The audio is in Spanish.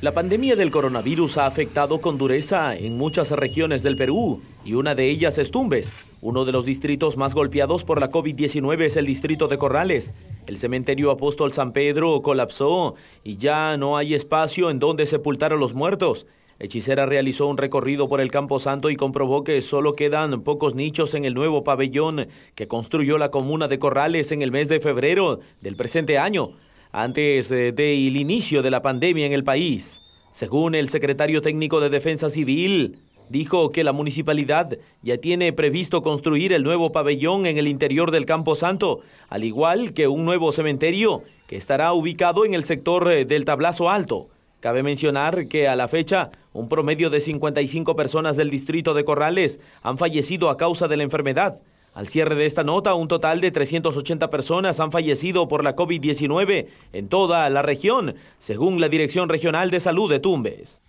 La pandemia del coronavirus ha afectado con dureza en muchas regiones del Perú y una de ellas es Tumbes. Uno de los distritos más golpeados por la COVID-19 es el distrito de Corrales. El cementerio apóstol San Pedro colapsó y ya no hay espacio en donde sepultar a los muertos. Hechicera realizó un recorrido por el Campo Santo y comprobó que solo quedan pocos nichos en el nuevo pabellón que construyó la comuna de Corrales en el mes de febrero del presente año antes eh, del inicio de la pandemia en el país. Según el secretario técnico de Defensa Civil, dijo que la municipalidad ya tiene previsto construir el nuevo pabellón en el interior del Campo Santo, al igual que un nuevo cementerio que estará ubicado en el sector eh, del Tablazo Alto. Cabe mencionar que a la fecha, un promedio de 55 personas del distrito de Corrales han fallecido a causa de la enfermedad. Al cierre de esta nota, un total de 380 personas han fallecido por la COVID-19 en toda la región, según la Dirección Regional de Salud de Tumbes.